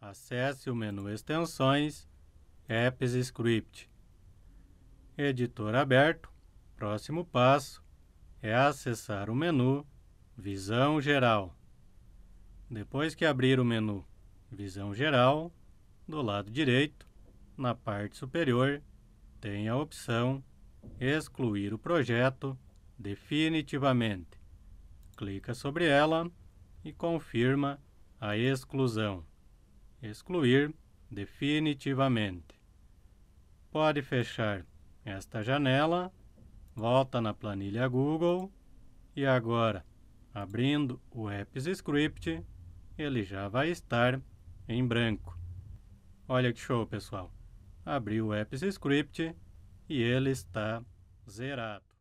Acesse o menu Extensões, Apps Script. Editor aberto. Próximo passo é acessar o menu Visão Geral. Depois que abrir o menu Visão Geral, do lado direito, na parte superior, tem a opção Excluir o projeto definitivamente. Clica sobre ela e confirma a exclusão excluir definitivamente. Pode fechar esta janela, volta na planilha Google e agora, abrindo o Apps Script, ele já vai estar em branco. Olha que show, pessoal! Abri o Apps Script e ele está zerado.